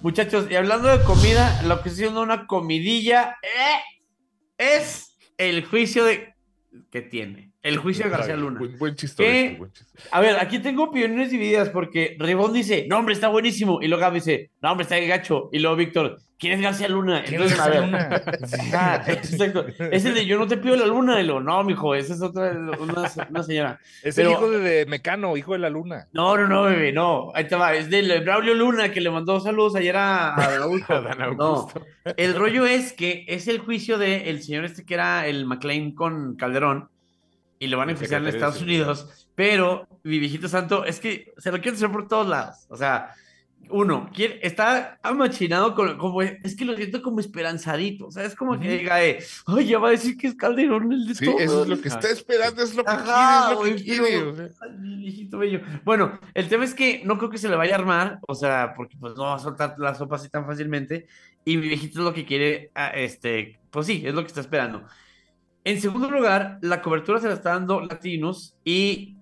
Muchachos, y hablando de comida, lo que siendo una comidilla eh, es el juicio de que tiene. El juicio de García Luna. Buen, buen, A ver, aquí tengo opiniones divididas porque Ribón dice, no, hombre, está buenísimo. Y luego dice, no, hombre, está gacho. Y luego Víctor, ¿quién es García Luna? ¿Quién Entonces, García Luna? exacto. Es el de yo no te pido la luna. Y luego, no, mijo, esa es otra, una, señora. Es el hijo de, Mecano, hijo de la luna. No, no, no, bebé, no. Ahí te va. Es del Braulio Luna que le mandó saludos ayer a, a No. El rollo es que es el juicio del señor este que era el McLean con Calderón y lo van a enfocar en Estados Unidos, pero mi viejito santo es que se lo quiere hacer por todos lados. O sea, uno, quiere, está amachinado con, como, es que lo siento como esperanzadito, o sea, es como que diga, eh, oye va a decir que es Calderón el de todo. eso es lo que está esperando, es lo que quiere, es lo que quiere. viejito bello. Bueno, el tema es que no creo que se le vaya a armar, o sea, porque pues no va a soltar la sopa así tan fácilmente, y mi viejito es lo que quiere, ah, este, pues sí, es lo que está esperando. En segundo lugar, la cobertura se la está dando Latinos y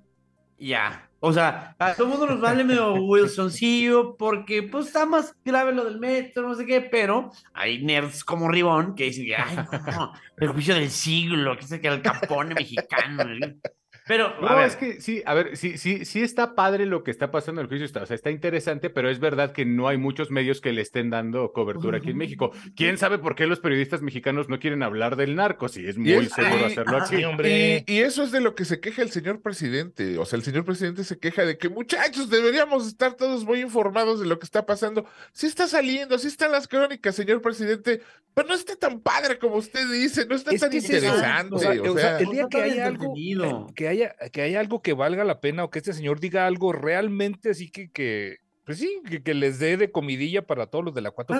ya. O sea, a todo mundo nos vale medio Wilsoncillo porque pues está más grave lo del metro, no sé qué, pero hay nerds como Ribón que dicen, ay, no, el juicio del siglo, que es el capone mexicano. Pero, a ver. es que sí, a ver, sí, sí, sí está padre lo que está pasando en el juicio, está, o sea, está interesante, pero es verdad que no hay muchos medios que le estén dando cobertura aquí en México. ¿Quién sabe por qué los periodistas mexicanos no quieren hablar del narco? sí, es muy seguro hacerlo aquí Hombre. Y, eso es de lo que se queja el señor presidente. O sea, el señor presidente se queja de que, muchachos, deberíamos estar todos muy informados de lo que está pasando. Sí está saliendo, sí están las crónicas, señor presidente, pero no está tan padre como usted dice, no está tan interesante. el día que hay algo, que hay que haya algo que valga la pena o que este señor diga algo realmente así que, que pues sí, que, les dé de comidilla para todos los de la 4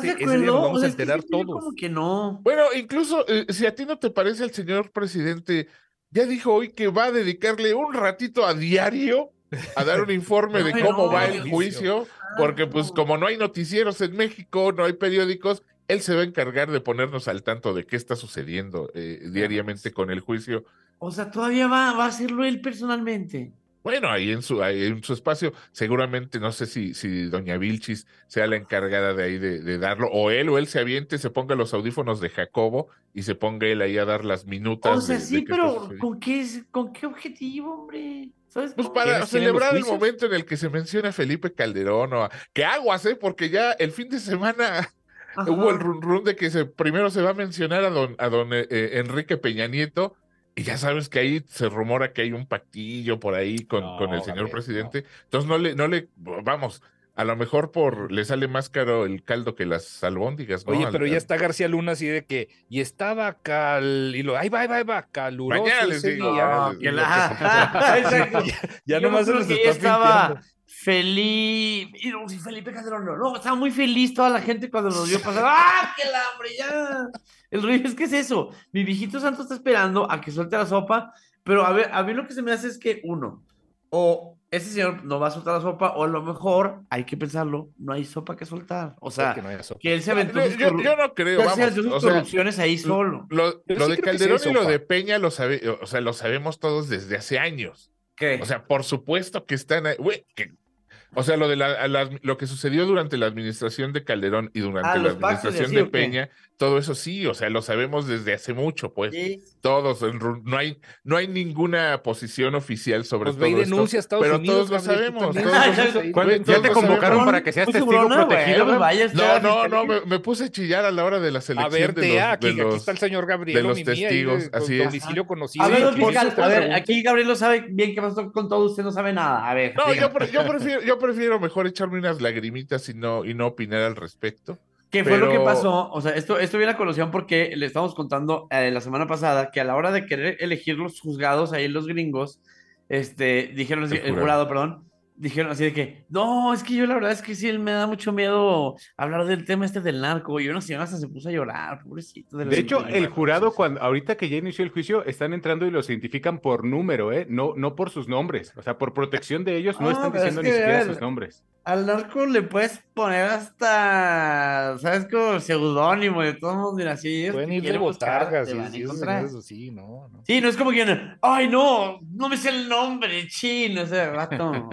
vamos a enterar que todos. no. Bueno, incluso eh, si a ti no te parece el señor presidente, ya dijo hoy que va a dedicarle un ratito a diario a dar un informe de cómo va el juicio, ah, porque pues como no hay noticieros en México, no hay periódicos, él se va a encargar de ponernos al tanto de qué está sucediendo eh, diariamente con el juicio o sea, todavía va, a hacerlo él personalmente. Bueno, ahí en su, espacio, seguramente no sé si, doña Vilchis sea la encargada de ahí de, darlo, o él o él se aviente, se ponga los audífonos de Jacobo y se ponga él ahí a dar las minutas. O sea, sí, pero ¿con qué, ¿con qué objetivo, hombre? Pues para celebrar el momento en el que se menciona Felipe Calderón o a, que aguas, ¿eh? Porque ya el fin de semana hubo el run run de que primero se va a mencionar a don, a don eh, eh, Enrique Peña Nieto y ya sabes que ahí se rumora que hay un pactillo por ahí con, con el señor presidente. Entonces no le, no le, vamos, a lo mejor por le sale más caro el caldo que las albóndigas, ¿no? Oye, pero ya está García Luna así de que y estaba cal y lo ahí va, va, va, caluroso Mañana, sí, ah, Ya No, que ya, estaba, Felipe, Felipe Calderón, no, estaba muy feliz toda la gente cuando lo vio pasar. ¡Ah, qué hambre! Ya. El ruido es que es eso. Mi viejito santo está esperando a que suelte la sopa, pero a ver, a mí lo que se me hace es que, uno, o ese señor no va a soltar la sopa, o a lo mejor, hay que pensarlo, no hay sopa que soltar. O sea, que, él se aventó. Yo, no creo, vamos. o ahí solo. Lo, de Calderón y lo de Peña lo, sabe, o sea, lo sabemos todos desde hace años. ¿Qué? O sea, por supuesto que están ahí. que o sea, lo, de la, lo que sucedió durante la administración de Calderón y durante ah, la administración de Peña todo eso sí, o sea, lo sabemos desde hace mucho, pues. Todos, no hay, no hay ninguna posición oficial sobre pues todo esto, pero todos lo sabemos. ya te convocaron para que seas pues, testigo protegido. no, no, no, me, puse a chillar a la hora de la selección. A ver, de los, aquí, está el señor Gabriel. De los testigos, así es. conocido. A ver, aquí Gabriel lo sabe bien que pasó con todo, usted no sabe nada. A ver. No, yo, prefiero, yo prefiero mejor echarme unas lagrimitas y no, y no opinar al respecto. ¿Qué fue lo que pasó? O sea, esto, esto viene a colación porque le estamos contando eh, la semana pasada que a la hora de querer elegir los juzgados ahí los gringos, este, dijeron el, jurado. perdón, dijeron así de que, no, es que yo la verdad es que sí, me da mucho miedo hablar del tema este del narco. Y una señora hasta se puso a llorar, pobrecito. De, hecho, el jurado, cuando, ahorita que ya inició el juicio, están entrando y los identifican por número, ¿eh? No, no por sus nombres. O sea, por protección de ellos, no ah, están diciendo ni siquiera sus nombres. Al narco le puedes poner hasta, ¿sabes? Como seudónimo, de todo, modos, mira, sí. Pueden ir de botargas, buscar, sí, eso, sí, no, Sí, no es como que, ay, no, no me sé el nombre, chin, Ese sea,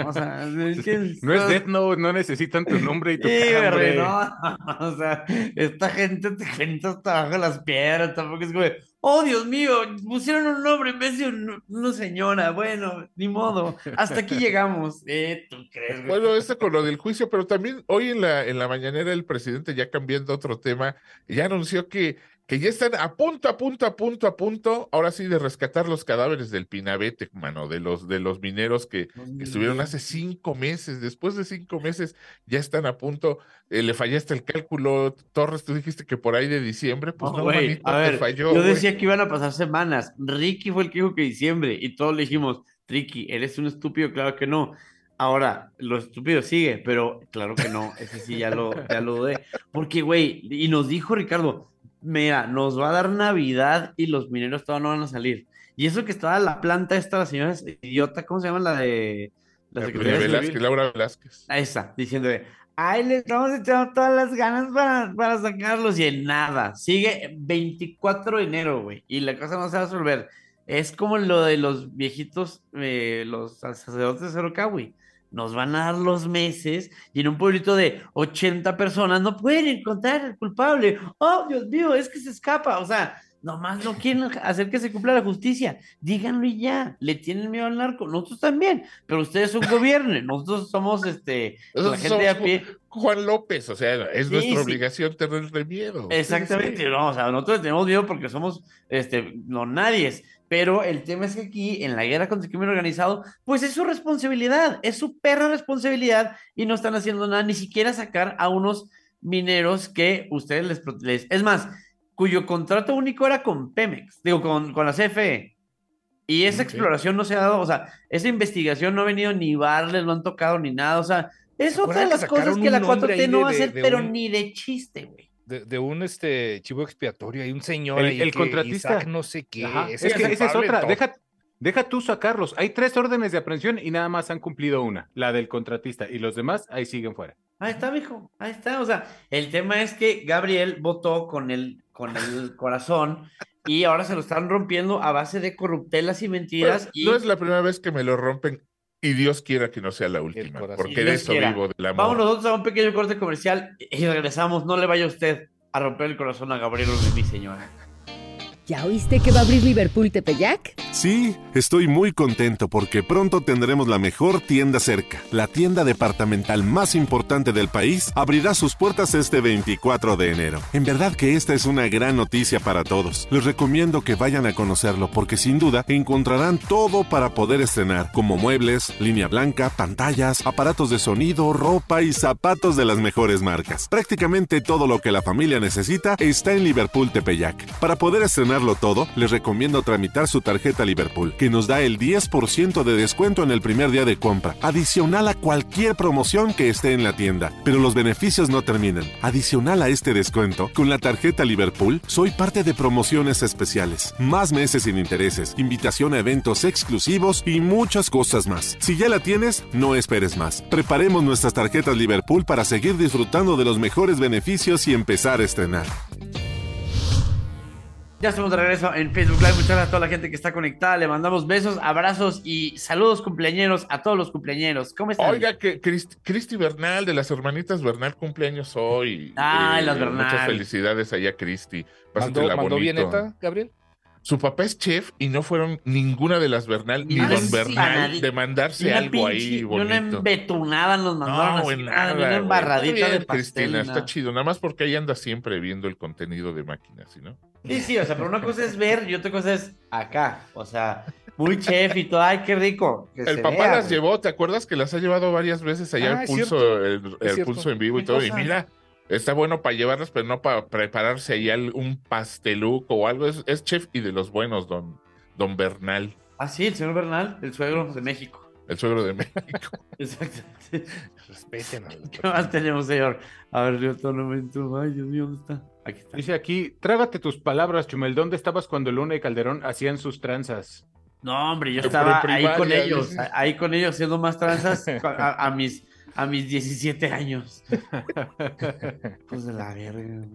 o sea... Es que no es Death Note, no necesitan tu nombre y tu sí, nombre. no, o sea, esta gente te cuenta hasta abajo de las piedras, tampoco es como... Oh, Dios mío, pusieron un nombre en vez de una señora. Bueno, ni modo. Hasta aquí llegamos. Eh, ¿tú crees? Bueno, esto con lo del juicio, pero también hoy en la, en la mañanera el presidente, ya cambiando otro tema, ya anunció que ya están a punto, a punto, a punto, a punto, ahora sí, de rescatar los cadáveres del Pinabete, mano, de los, de los mineros que, estuvieron hace cinco meses. Después de cinco meses ya están a punto. Eh, le fallaste el cálculo, Torres, tú dijiste que por ahí de diciembre, pues no, a ver, falló. Yo decía que iban a pasar semanas. Ricky fue el que dijo que diciembre y todos le dijimos, Ricky, eres un estúpido, claro que no. Ahora, lo estúpido sigue, pero claro que no, ese sí ya lo, ya lo Porque, güey, y nos dijo Ricardo, mira, nos va a dar Navidad y los mineros todavía no van a salir. Y eso que estaba la planta esta, la señora idiota, ¿cómo se llama? La de... La Velázquez, Laura Velázquez. Ahí está, diciendo, ay, le estamos echando todas las ganas para, sacarlos y en nada. Sigue 24 de enero, güey, y la cosa no se va a resolver. Es como lo de los viejitos, eh, los sacerdotes de Cerro güey nos van a dar los meses y en un pueblito de 80 personas no pueden encontrar al culpable. Oh, Dios mío, es que se escapa. O sea, más no quieren hacer que se cumpla la justicia. Díganlo y ya. Le tienen miedo al narco. Nosotros también. Pero ustedes son gobierno. Nosotros somos este, la gente a pie. Juan López. O sea, es nuestra obligación tenerle miedo. Exactamente. No, o sea, nosotros tenemos miedo porque somos este, no nadie. Pero el tema es que aquí, en la guerra contra el crimen organizado, pues es su responsabilidad. Es su perra responsabilidad. Y no están haciendo nada. Ni siquiera sacar a unos mineros que ustedes les, les... Es más cuyo contrato único era con Pemex, digo, con, con la CFE. Y esa exploración no se ha dado, o sea, esa investigación no ha venido ni Barles, no han tocado ni nada, o sea, es otra de las cosas que la 4T no va a hacer, pero ni de chiste, güey. De, un este chivo expiatorio, hay un señor el, contratista Isaac no sé qué. Es, que esa es otra, deja, deja tú sacarlos. Hay tres órdenes de aprehensión y nada más han cumplido una, la del contratista, y los demás ahí siguen fuera. Ahí está, viejo, ahí está. O sea, el tema es que Gabriel votó con el, con el corazón y ahora se lo están rompiendo a base de corruptelas y mentiras. y... No es la primera vez que me lo rompen y Dios quiera que no sea la última, porque de eso vivo de la amor. Vamos nosotros a un pequeño corte comercial y regresamos. No le vaya usted a romper el corazón a Gabriel mi señora. ¿Ya oíste que va a abrir Liverpool Tepeyac? Sí, estoy muy contento porque pronto tendremos la mejor tienda cerca. La tienda departamental más importante del país abrirá sus puertas este 24 de enero. En verdad que esta es una gran noticia para todos. Les recomiendo que vayan a conocerlo porque sin duda encontrarán todo para poder estrenar, como muebles, línea blanca, pantallas, aparatos de sonido, ropa y zapatos de las mejores marcas. Prácticamente todo lo que la familia necesita está en Liverpool Tepeyac. Para poder estrenar todo, les recomiendo tramitar su tarjeta Liverpool, que nos da el 10% de descuento en el primer día de compra, adicional a cualquier promoción que esté en la tienda. Pero los beneficios no terminan. Adicional a este descuento, con la tarjeta Liverpool, soy parte de promociones especiales, más meses sin intereses, invitación a eventos exclusivos y muchas cosas más. Si ya la tienes, no esperes más. Preparemos nuestras tarjetas Liverpool para seguir disfrutando de los mejores beneficios y empezar a estrenar. Ya estamos de regreso en Facebook Live. Muchas gracias a toda la gente que está conectada. Le mandamos besos, abrazos y saludos cumpleañeros a todos los cumpleañeros. ¿Cómo están? Oiga, que Cristi Bernal de las hermanitas Bernal cumpleaños hoy. Ay, las eh, Bernal. Muchas felicidades allá, Cristi. ¿Mandó, ¿mandó bien Gabriel? Su papá es chef y no fueron ninguna de las Bernal ni Don Bernal de mandarse algo ahí bonito. No embetunaban los mandaron. No, embarradita de Cristina, está chido. Nada más porque ahí anda siempre viendo el contenido de máquinas, ¿sí no? Sí, sí, o sea, pero una cosa es ver y otra cosa es acá. O sea, muy chef y todo, ay, qué rico. el papá las llevó, ¿te acuerdas que las ha llevado varias veces allá ah, pulso, el, pulso en vivo y todo? Y mira, Está bueno para llevarlas, pero no para prepararse ahí un pasteluco o algo. Es, chef y de los buenos, don, don Bernal. Ah, sí, el señor Bernal, el suegro de México. El suegro de México. Exactamente. Respeten. ¿Qué más tenemos, señor? A ver, yo todo momento. Ay, Dios mío, ¿dónde está? Aquí está. Dice aquí, trágate tus palabras, Chumel. ¿Dónde estabas cuando Luna y Calderón hacían sus tranzas? No, hombre, yo estaba ahí con ellos, ahí con ellos haciendo más tranzas a mis a mis 17 años. pues de la verga.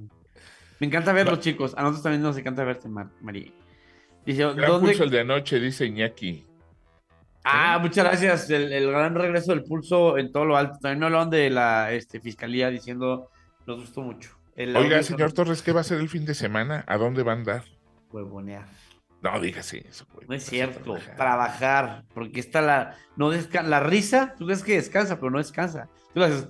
Me encanta verlos, chicos. A nosotros también nos encanta verte, María. Dice, pulso el de anoche, dice Iñaki. Ah, muchas gracias. El, gran regreso del pulso en todo lo alto. También no lo de la este, fiscalía diciendo, nos gustó mucho. Oiga, señor Torres, ¿qué va a ser el fin de semana? ¿A dónde va a andar? Huevonear. No, dígase eso, fue... No es cierto. Trabajar. porque está la. No la risa, tú ves que descansa, pero no descansa. Tú haces,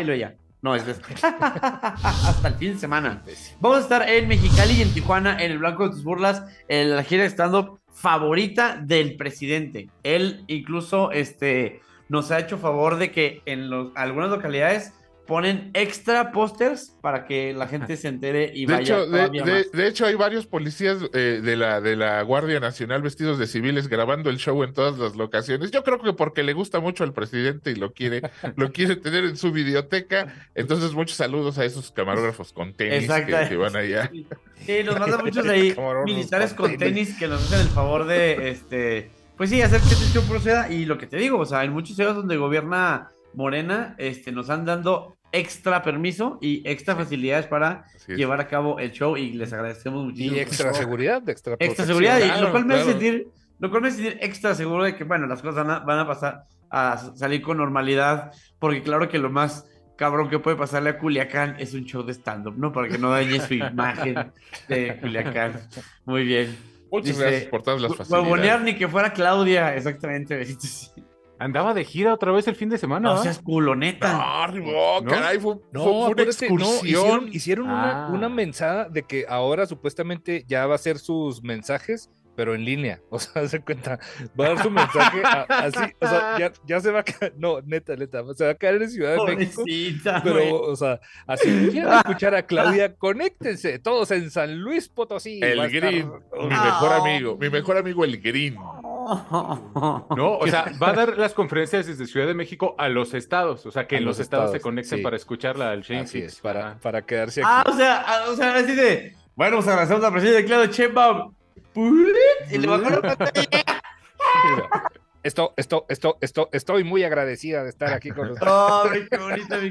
y lo ya. No, es hasta el fin de semana. Vamos a estar en Mexicali y en Tijuana, en el Blanco de tus Burlas, en la gira de stand-up favorita del presidente. Él incluso este, nos ha hecho favor de que en algunas localidades ponen extra pósters para que la gente se entere y vaya. de, de, hecho, hay varios policías eh, de, la, de la Guardia Nacional vestidos de civiles grabando el show en todas las locaciones. Yo creo que porque le gusta mucho al presidente y lo quiere, lo quiere tener en su videoteca. Entonces, muchos saludos a esos camarógrafos con tenis que, van allá. Sí, nos mandan muchos ahí militares con tenis. que nos hacen el favor de este. Pues sí, hacer que este proceda. Y lo que te digo, o sea, en muchos ciudades donde gobierna Morena, este, nos han dando extra permiso y extra facilidades para llevar a cabo el show y les agradecemos muchísimo. Y extra seguridad, extra, extra seguridad, lo cual me hace sentir, lo cual me hace sentir extra seguro de que, bueno, las cosas van a, pasar a salir con normalidad, porque claro que lo más cabrón que puede pasarle a Culiacán es un show de stand-up, ¿no? Para que no dañe su imagen de Culiacán. Muy bien. Muchas gracias por todas las facilidades. ni que fuera Claudia, exactamente. Andaba de gira otra vez el fin de semana. O sea, es culoneta. No, no, caray, fue, una excursión. hicieron, una, ah. una, mensada de que ahora supuestamente ya va a ser sus mensajes, pero en línea. O sea, se cuenta, va a dar su mensaje así. O sea, ya, ya, se va a caer. No, neta, neta, se va a caer en Ciudad de México. Pero, o sea, así quieren escuchar a Claudia, conéctense todos en San Luis Potosí. El Green, mi mejor ah. amigo, mi mejor amigo el Green. No, o sea, va a dar las conferencias desde Ciudad de México a los estados, o sea, que los, estados, se conecten para escucharla al Shane Así es, para, para quedarse ah, aquí. Ah, o sea, ah, o sea, así de, bueno, pues a lanzar una presencia de claro Chembab. Y le bajó la pantalla. esto, esto, esto, esto, estoy muy agradecida de estar aquí con ustedes. qué bonito, mi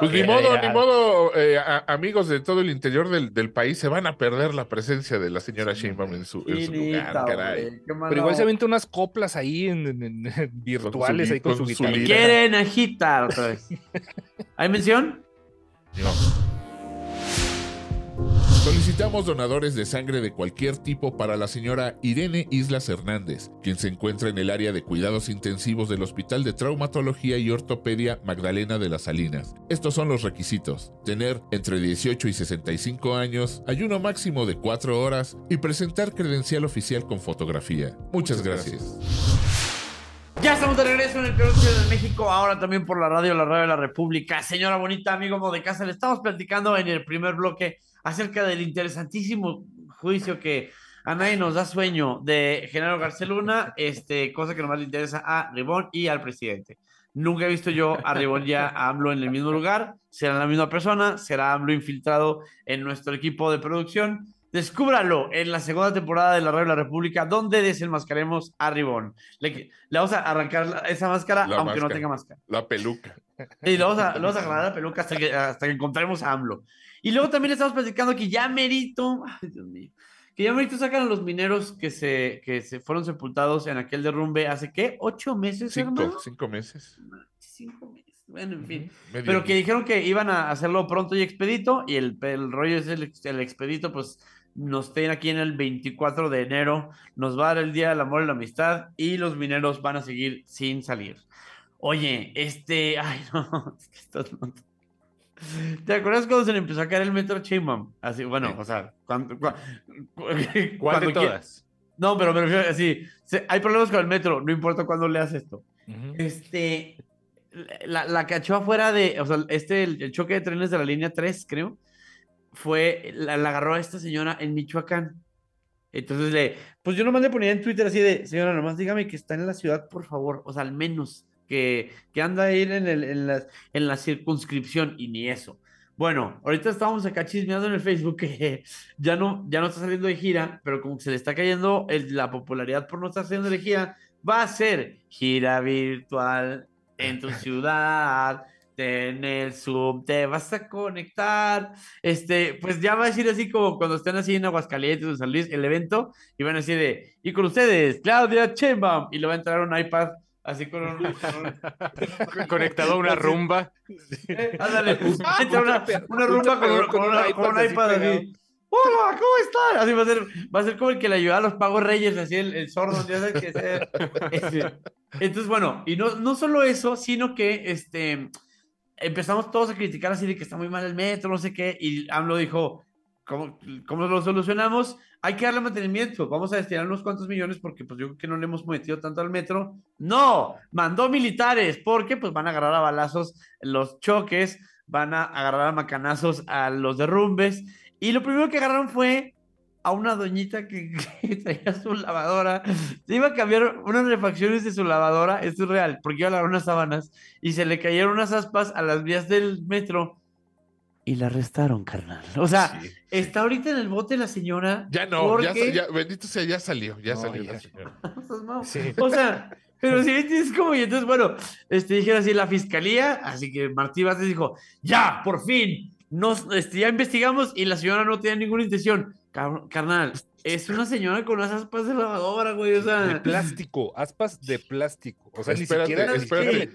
Pues ni modo, ni modo, eh, amigos de todo el interior del, del, país, se van a perder la presencia de la señora Sheinbaum en su, en su lugar, caray. Pero igual se avienta unas coplas ahí en, virtuales, ahí con, su, guitarra. Quieren agitar ¿Hay mención? No. Solicitamos donadores de sangre de cualquier tipo para la señora Irene Islas Hernández, quien se encuentra en el área de cuidados intensivos del Hospital de Traumatología y Ortopedia Magdalena de las Salinas. Estos son los requisitos. Tener entre 18 y 65 años, ayuno máximo de 4 horas y presentar credencial oficial con fotografía. Muchas, gracias. Ya estamos de regreso en el Perú de México, ahora también por la radio, la radio de la República. Señora bonita, amigo de casa, le estamos platicando en el primer bloque acerca del interesantísimo juicio que a nadie nos da sueño de Genaro Garceluna, este, cosa que nomás le interesa a Ribón y al presidente. Nunca he visto yo a Ribón ya a AMLO en el mismo lugar, será la misma persona, será AMLO infiltrado en nuestro equipo de producción Descúbralo en la segunda temporada de La Radio de la República, donde desenmascaremos a Ribón. Le, vamos a arrancar esa máscara, aunque no tenga máscara. La peluca. Y le vamos a, agarrar la peluca hasta que, hasta que encontremos a AMLO. Y luego también le estamos platicando que ya merito, ay Dios mío, que ya merito sacan a los mineros que se, que se fueron sepultados en aquel derrumbe hace, ¿qué? ¿Ocho meses, cinco, hermano? Cinco meses. Cinco meses. Bueno, en fin. Pero que dijeron que iban a hacerlo pronto y expedito, y el, el rollo es el expedito, pues nos tienen aquí en el 24 de enero, nos va a dar el Día del Amor y la Amistad y los mineros van a seguir sin salir. Oye, este, ay no, es que estás ¿Te acuerdas cuando se le empezó a caer el metro Chimam? Así, bueno, o sea, cuando, cuando, No, pero me refiero así, hay problemas con el metro, no importa cuándo leas esto. Este, la, la, cachó afuera de, o sea, este, el, choque de trenes de la línea 3, creo, fue, la, agarró a esta señora en Michoacán. Entonces le, pues yo nomás le ponía en Twitter así de, señora, nomás dígame que está en la ciudad, por favor, o sea, al menos, que, que anda ahí en, el, en, la, circunscripción y ni eso. Bueno, ahorita estábamos acá chismeando en el Facebook que ya no, ya no está saliendo de gira, pero como se le está cayendo la popularidad por no estar saliendo de gira, va a ser gira virtual en tu ciudad en el sub te vas a conectar, este, pues ya va a decir así como cuando estén así en Aguascalientes o San Luis, el evento, y van a decir de, y con ustedes, Claudia Chembam, y le va a entrar un iPad así con un... Conectado a una rumba. Eh, una, rumba con, un iPad así. Hola, ¿cómo están? Así va a ser, va a ser como el que le ayuda a los pagos reyes, así el, sordo, ya sabes que es Entonces, bueno, y no, no solo eso, sino que este empezamos todos a criticar así de que está muy mal el metro, no sé qué, y AMLO dijo, ¿cómo, cómo lo solucionamos? Hay que darle mantenimiento, vamos a destinar unos cuantos millones porque pues yo creo que no le hemos metido tanto al metro. No, mandó militares porque pues van a agarrar a balazos los choques, van a agarrar a macanazos a los derrumbes. Y lo primero que agarraron fue a una doñita que, traía su lavadora. Se iba a cambiar unas refacciones de su lavadora, esto es real, porque iba a lavar unas sábanas y se le cayeron unas aspas a las vías del metro y la arrestaron, carnal. O sea, está ahorita en el bote la señora. Ya no, ya, bendito sea, ya salió, ya salió la señora. O sea, pero si es como, y entonces, bueno, este, dijeron así la fiscalía, así que Martí Vázquez dijo, ya, por fin, nos, este, ya investigamos y la señora no tenía ninguna intención carnal, es una señora con unas aspas de lavadora, güey. O sea. De plástico, aspas de plástico. O sea, ni siquiera, espérate.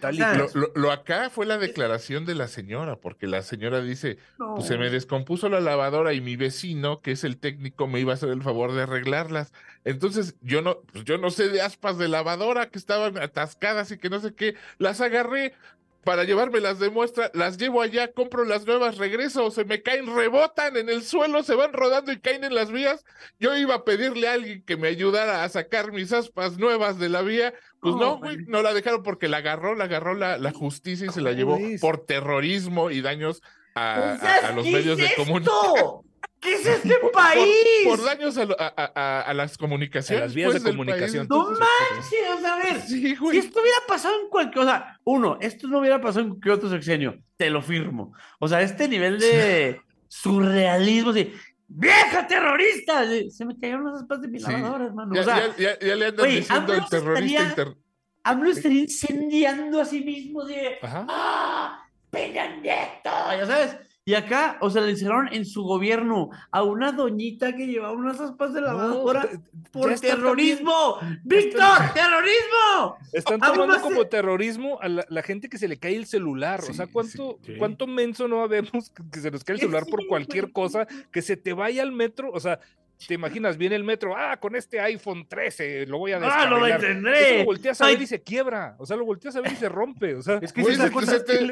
Lo, acá fue la declaración de la señora, porque la señora dice: pues se me descompuso la lavadora y mi vecino, que es el técnico, me iba a hacer el favor de arreglarlas. Entonces, yo no, pues, yo no sé de aspas de lavadora que estaban atascadas y que no sé qué. Las agarré, para llevármelas de muestra, las llevo allá, compro las nuevas, regreso, se me caen, rebotan en el suelo, se van rodando y caen en las vías. Yo iba a pedirle a alguien que me ayudara a sacar mis aspas nuevas de la vía. Pues no, oh, güey, no la dejaron porque la agarró, la agarró la, la justicia y se la llevó por terrorismo y daños a, a, los medios de comunicación. ¿Qué es este país? Por, daños a, a, a, las comunicaciones. A las vías pues, de comunicación. No manches, a ver. si esto hubiera pasado en cualquier. O sea, uno, esto no hubiera pasado en cualquier otro sexenio. Te lo firmo. O sea, este nivel de surrealismo, así, ¡Vieja terrorista! Se me cayeron las espaldas de mi lavadora, hermano. ya, ya, le andan diciendo al terrorista. interno. Eh. incendiando a sí mismo de. Ajá. Ah, Peña ya sabes. Y acá, o sea, le hicieron en su gobierno a una doñita que llevaba unas aspas de lavadora por terrorismo. ¡Víctor! ¡Terrorismo! Están tomando como terrorismo a la, gente que se le cae el celular. o sea, ¿cuánto, ¿cuánto menso no habemos que, que se nos cae el celular por cualquier cosa? Que se te vaya al metro. O sea, ¿Te imaginas? Viene el metro, ah, con este iPhone 13 lo voy a descargar. Ah, lo detendré. Lo volteas a ver y se quiebra. O sea, lo volteas a ver y se rompe. O sea, es que le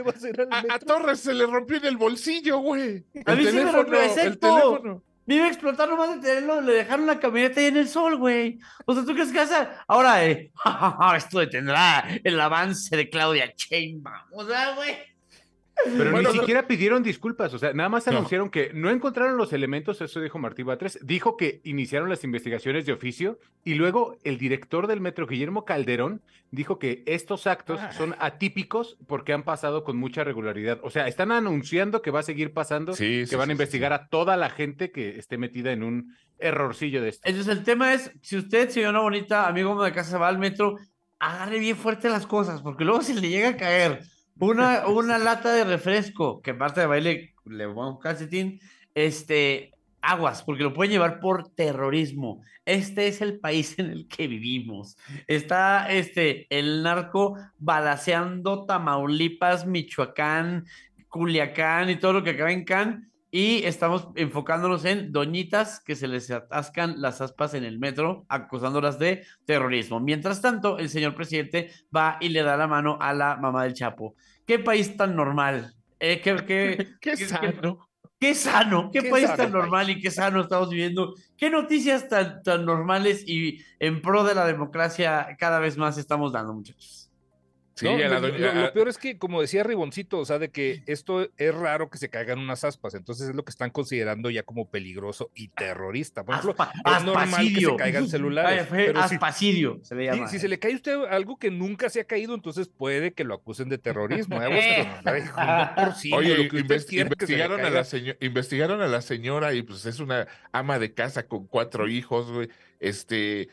va a hacer al a, Torres se le rompió en el bolsillo, güey. A el mí teléfono, me el teléfono. Vive a explotar nomás de tenerlo, le dejaron la camioneta ahí en el sol, güey. O sea, ¿tú crees que Ahora, eh, esto detendrá el avance de Claudia Chainbaum. O sea, güey. Pero ni siquiera pidieron disculpas, o sea, nada más anunciaron que no encontraron los elementos, eso dijo Martí Batres, dijo que iniciaron las investigaciones de oficio y luego el director del metro, Guillermo Calderón, dijo que estos actos ah. son atípicos porque han pasado con mucha regularidad. O sea, están anunciando que va a seguir pasando, que van a investigar a toda la gente que esté metida en un errorcillo de esto. Entonces el tema es, si usted, señora bonita, amigo de casa, va al metro, agarre bien fuerte las cosas, porque luego si le llega a caer. Una, una lata de refresco, que parte de baile le va un calcetín, este, aguas, porque lo pueden llevar por terrorismo. Este es el país en el que vivimos. Está este, el narco balaseando Tamaulipas, Michoacán, Culiacán y todo lo que acaba en Can y estamos enfocándonos en doñitas que se les atascan las aspas en el metro, acusándolas de terrorismo. Mientras tanto, el señor presidente va y le da la mano a la mamá del Chapo. ¿Qué país tan normal? Eh, ¿qué, qué, qué, sano. Qué, sano, qué, país tan normal y qué sano estamos viviendo. Qué noticias tan, tan normales y en pro de la democracia cada vez más estamos dando, muchachos. Sí, lo, peor es que, como decía Riboncito, o sea, de que esto es raro que se caigan unas aspas, entonces es lo que están considerando ya como peligroso y terrorista. Por ejemplo, es normal que se caigan celulares. Pero si, se le cae a usted algo que nunca se ha caído, entonces puede que lo acusen de terrorismo. ¿eh? Oye, lo investigaron, a la investigaron a la señora y pues es una ama de casa con cuatro hijos, güey. Este,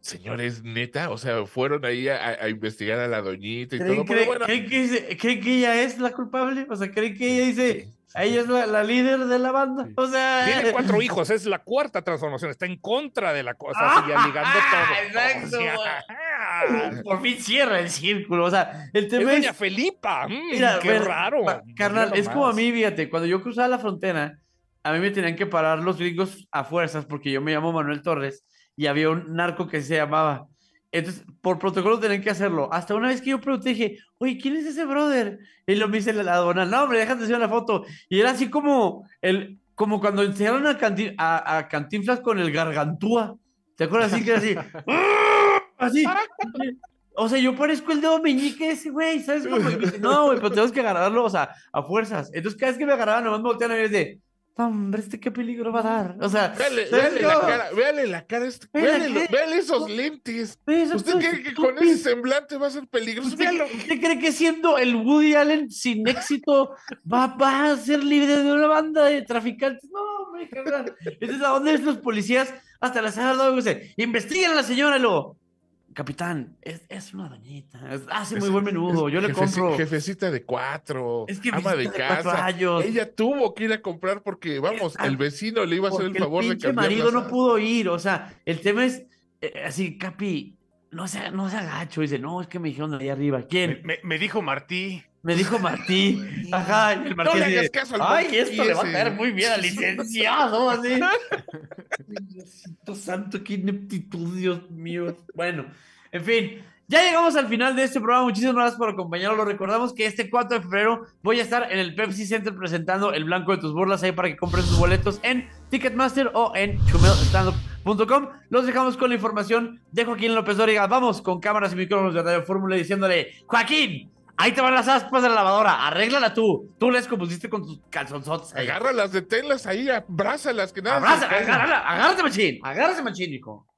señores, neta, o sea, fueron ahí a, investigar a la doñita y todo. ¿creen que, ella es la culpable? O sea, ¿creen que ella dice, ella es la, líder de la banda? O sea... Tiene eh, cuatro hijos, es la cuarta transformación, está en contra de la cosa, ah, todo. Exacto. por fin cierra el círculo, o sea, el tema es... Doña Felipa, mm, Mira, qué raro. Carnal, es como a mí, fíjate, cuando yo cruzaba la frontera, a mí me tenían que parar los gringos a fuerzas porque yo me llamo Manuel Torres y había un narco que se llamaba. Entonces, por protocolo tenían que hacerlo. Hasta una vez que yo pregunté, dije, oye, ¿quién es ese brother? Y lo me dice la dona, no, hombre, déjate hacer la foto. Y era así como el, como cuando enseñaron a, a, Cantinflas con el gargantúa. ¿Te acuerdas? Así que era así. así. O sea, yo parezco el dedo meñique ese, güey, ¿sabes? no, güey, pero tenemos que agarrarlo, o sea, a fuerzas. Entonces, cada vez que me agarraban, nomás me voltean a mí de, hombre, este qué peligro va a dar. O sea, véale, la cara, véale la cara, este, véale, esos lentes. ¿Usted cree que con ese semblante va a ser peligroso? ¿Usted, cree que siendo el Woody Allen sin éxito va, a ser libre de una banda de traficantes? No, hombre, cabrón. Entonces, ¿a dónde es los policías? Hasta la sala de investiguen a la señora luego capitán, es, una dañita, hace ah, muy buen menudo, yo le compro. Jefecita de cuatro, es que ama de, casa. Ella tuvo que ir a comprar porque, eh, vamos, ah, el vecino le iba a hacer el favor el de cambiar. El marido no pudo ir, o sea, el tema es eh, así, Capi, no se, no se agacho, dice, no, es que me dijeron de allá arriba, ¿quién? me dijo Martí. Me dijo Martí. Ajá, el Martí. No le caso Ay, esto le va a caer muy bien al licenciado, así. Diosito santo, qué ineptitud, Dios mío. Bueno, en fin. Ya llegamos al final de este programa. Muchísimas gracias por acompañarnos. Lo recordamos que este 4 de febrero voy a estar en el Pepsi Center presentando El Blanco de tus Burlas ahí para que compren sus boletos en Ticketmaster o en chumelstandup.com. Los dejamos con la información de Joaquín López Dóriga. Vamos con cámaras y micrófonos de Radio Fórmula diciéndole, Joaquín, Ahí te van las aspas de la lavadora, arréglala tú. Tú les compusiste con tus calzonzotes. las Agárralas, deténlas ahí, abrázalas, que nada. agárrala, agárrate, machín. Agárrate, machín, hijo.